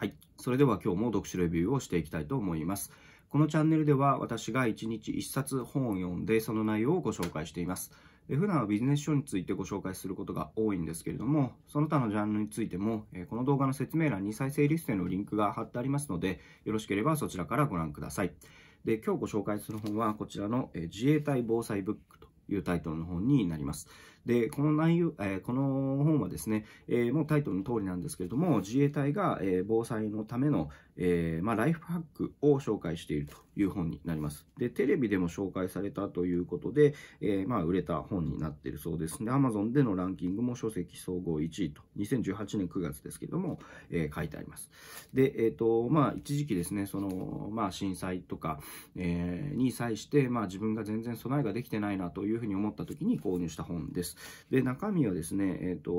はい。それでは今日も読書レビューをしていきたいと思います。このチャンネルでは私が1日1冊本を読んでその内容をご紹介しています。普段はビジネス書についてご紹介することが多いんですけれども、その他のジャンルについても、この動画の説明欄に再生リストへのリンクが貼ってありますので、よろしければそちらからご覧ください。で今日ご紹介する本はこちらの自衛隊防災ブックというタイトルの本になります。で、この内容、えー、この本はですね、えー、もうタイトルの通りなんですけれども、自衛隊が、えー、防災のための、えまあ、ライフハックを紹介しているという本になります。で、テレビでも紹介されたということで、えまあ、売れた本になっているそうですで、Amazon でのランキングも書籍総合1位と、2018年9月ですけれども、え書いてあります。で、えっ、と、まあ、一時期ですね、その、まあ、震災とか、えに際して、まあ、自分が全然備えができてないなというふうに思った時に購入した本です。で、中身はですね、えっ、ー、と、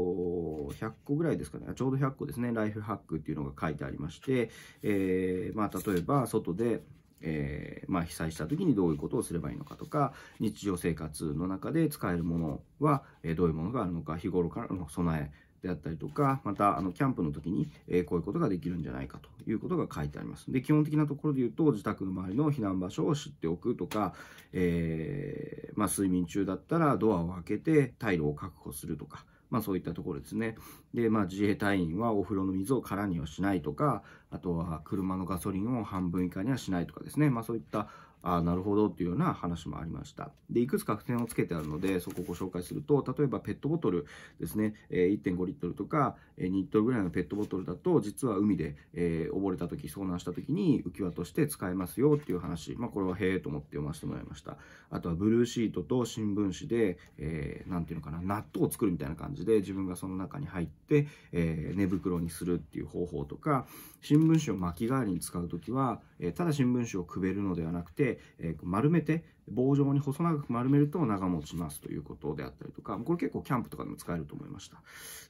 100個ぐらいですかね、ちょうど100個ですね、ライフハックっていうのが書いてありまして、えー、まあ、例えば、外で、えー、まあ、被災した時にどういうことをすればいいのかとか日常生活の中で使えるものは、えー、どういうものがあるのか日頃からの備えであったりとか、またあのキャンプの時に、えこういうことができるんじゃないかということが書いてあります。で、基本的なところで言うと、自宅の周りの避難場所を知っておくとか、えー、まあ、睡眠中だったらドアを開けて退路を確保するとか、まあ、そういったところですね。で、まあ、自衛隊員はお風呂の水を空にはしないとか、あとは車のガソリンを半分以下にはしないとかですね、まあ、そういったあなるほどっていうような話もありました。で、いくつか付箋をつけてあるので、そこをご紹介すると、例えばペットボトルですね、え1.5リットルとか2リットルぐらいのペットボトルだと、実は海で、えー、溺れた時、遭難した時に浮き輪として使えますよっていう話、まあ、これはへえと思って読ませてもらいました。あとはブルーシートと新聞紙で、えー、ていうのかな、納豆を作るみたいな感じで、自分がその中に入って、えー、寝袋にするっていう方法とか、新聞紙を巻き代わりに使う時は、えー、ただ新聞紙をくべるのではなくて、で、え丸めて棒状に細長く丸めると長持ちますということであったりとか、これ結構キャンプとかでも使えると思いました。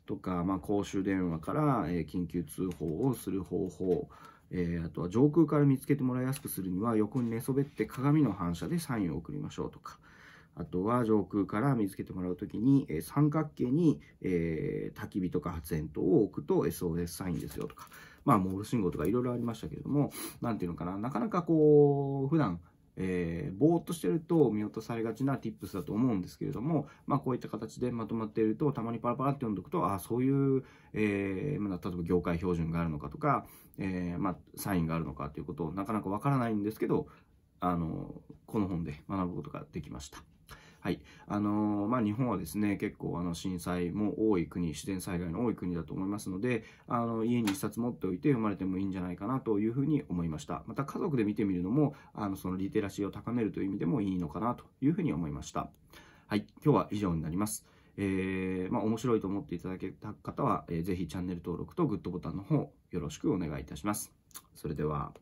とか、まあ、公衆電話から、え緊急通報をする方法、えー、あとは上空から見つけてもらいやすくするには横に寝そべって鏡の反射でサインを送りましょうとか、あとは上空から見つけてもらうときに、え三角形に、えー、焚き火とか発煙筒を置くと SOS サインですよとか、まあ、モール信号とかいろいろありましたけれども、なんていうのかな、なかなかこう、普段えー、ぼーっとしてると見落とされがちな tips だと思うんですけれども、まあ、こういった形でまとまっているとたまにパラパラって読んどくとああそういう、えー、まあ、例えば業界標準があるのかとか、えー、まあ、サインがあるのかということなかなかわからないんですけどあのこの本で学ぶことができました。はいあのまあ、日本はですね結構あの震災も多い国自然災害の多い国だと思いますのであの家に1冊持っておいて読まれてもいいんじゃないかなというふうに思いましたまた家族で見てみるのもあのそのリテラシーを高めるという意味でもいいのかなというふうに思いました。はい、今日は以上になります。えー、まあ、面白いと思っていただけた方は、えー、ぜひチャンネル登録とグッドボタンの方よろしくお願いいたします。それでは。